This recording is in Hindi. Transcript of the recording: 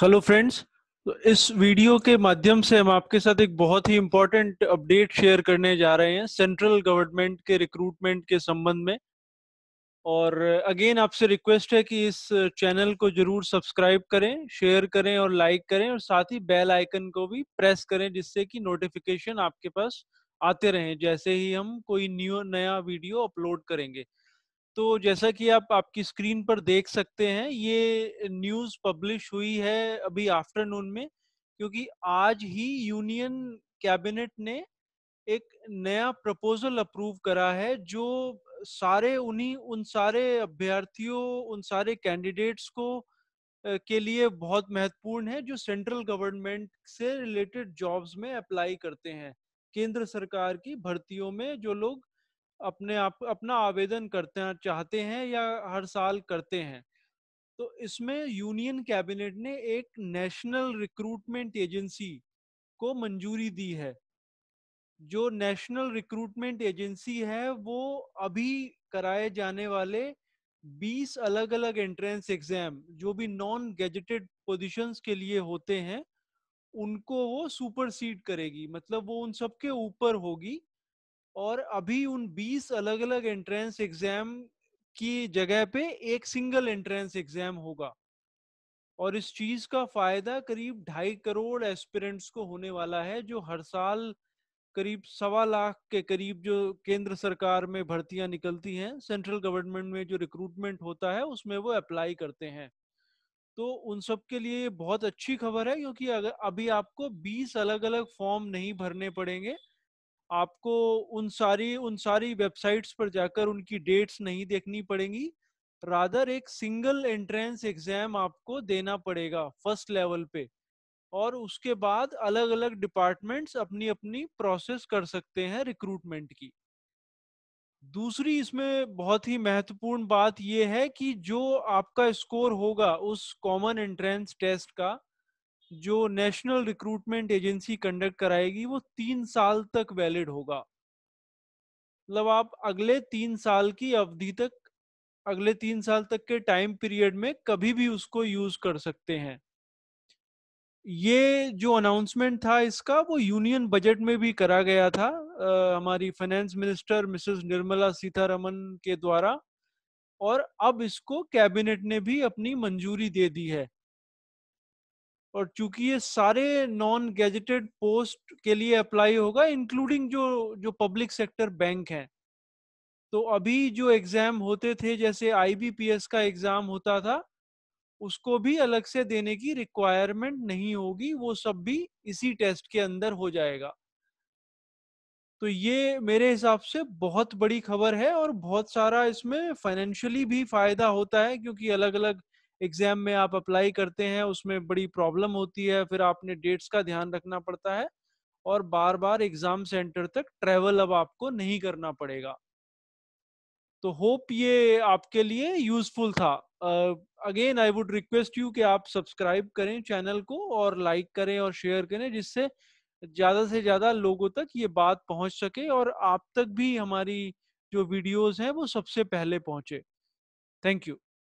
हेलो फ्रेंड्स तो इस वीडियो के माध्यम से हम आपके साथ एक बहुत ही इम्पोर्टेंट अपडेट शेयर करने जा रहे हैं सेंट्रल गवर्नमेंट के रिक्रूटमेंट के संबंध में और अगेन आपसे रिक्वेस्ट है कि इस चैनल को जरूर सब्सक्राइब करें शेयर करें और लाइक करें और साथ ही बेल आइकन को भी प्रेस करें जिससे कि नोटिफिकेशन आपके पास आते रहें जैसे ही हम कोई न्यू नया वीडियो अपलोड करेंगे तो जैसा कि आप आपकी स्क्रीन पर देख सकते हैं ये न्यूज पब्लिश हुई है अभी आफ्टरनून में क्योंकि आज ही यूनियन कैबिनेट ने एक नया प्रपोजल अप्रूव करा है जो सारे उन्हीं उन सारे अभ्यर्थियों उन सारे कैंडिडेट्स को के लिए बहुत महत्वपूर्ण है जो सेंट्रल गवर्नमेंट से रिलेटेड जॉब्स में अप्लाई करते हैं केंद्र सरकार की भर्तियों में जो लोग अपने आप अपना आवेदन करते हैं चाहते हैं या हर साल करते हैं तो इसमें यूनियन कैबिनेट ने एक नेशनल रिक्रूटमेंट एजेंसी को मंजूरी दी है जो नेशनल रिक्रूटमेंट एजेंसी है वो अभी कराए जाने वाले 20 अलग अलग एंट्रेंस एग्जाम जो भी नॉन गैजेटेड पोजीशंस के लिए होते हैं उनको वो सुपरसीड करेगी मतलब वो उन सबके ऊपर होगी और अभी उन 20 अलग अलग एंट्रेंस एग्जाम की जगह पे एक सिंगल एंट्रेंस एग्जाम होगा और इस चीज का फायदा करीब ढाई करोड़ एस्पिरेंट्स को होने वाला है जो हर साल करीब सवा लाख के करीब जो केंद्र सरकार में भर्तियां निकलती हैं सेंट्रल गवर्नमेंट में जो रिक्रूटमेंट होता है उसमें वो अप्लाई करते हैं तो उन सब के लिए बहुत अच्छी खबर है क्योंकि अगर अभी आपको 20 अलग अलग फॉर्म नहीं भरने पड़ेंगे आपको उन सारी उन सारी वेबसाइट्स पर जाकर उनकी डेट्स नहीं देखनी पड़ेंगी रादर एक सिंगल एंट्रेंस एग्जाम आपको देना पड़ेगा फर्स्ट लेवल पे और उसके बाद अलग अलग डिपार्टमेंट्स अपनी अपनी प्रोसेस कर सकते हैं रिक्रूटमेंट की दूसरी इसमें बहुत ही महत्वपूर्ण बात यह है कि जो आपका स्कोर होगा उस कॉमन एंट्रेंस टेस्ट का जो नेशनल रिक्रूटमेंट एजेंसी कंडक्ट कराएगी वो तीन साल तक वैलिड होगा मतलब आप अगले तीन साल की अवधि तक अगले तीन साल तक के टाइम पीरियड में कभी भी उसको यूज कर सकते हैं ये जो अनाउंसमेंट था इसका वो यूनियन बजट में भी करा गया था आ, हमारी finance minister Mrs Nirmala Sitharaman के द्वारा और अब इसको कैबिनेट ने भी अपनी मंजूरी दे दी है और चूंकि ये सारे नॉन गैजेटेड पोस्ट के लिए अप्लाई होगा इंक्लूडिंग जो जो पब्लिक सेक्टर बैंक हैं तो अभी जो एग्जाम होते थे जैसे आईबीपीएस का एग्जाम होता था उसको भी अलग से देने की रिक्वायरमेंट नहीं होगी वो सब भी इसी टेस्ट के अंदर हो जाएगा तो ये मेरे हिसाब से बहुत बड़ी खबर है और बहुत सारा इसमें फाइनेंशियली भी फायदा होता है क्योंकि अलग अलग एग्जाम में आप अप्लाई करते हैं उसमें बड़ी प्रॉब्लम होती है फिर आपने डेट्स का ध्यान रखना पड़ता है और बार बार एग्जाम सेंटर तक ट्रेवल अब आपको नहीं करना पड़ेगा तो होप ये आपके लिए यूजफुल था again I would request you कि आप सब्सक्राइब करें चैनल को और लाइक करें और शेयर करें जिससे ज़्यादा से ज़्यादा लोगों तक ये बात पहुंच सके और आप तक भी हमारी जो वीडियोस हैं वो सबसे पहले पहुंचे थैंक यू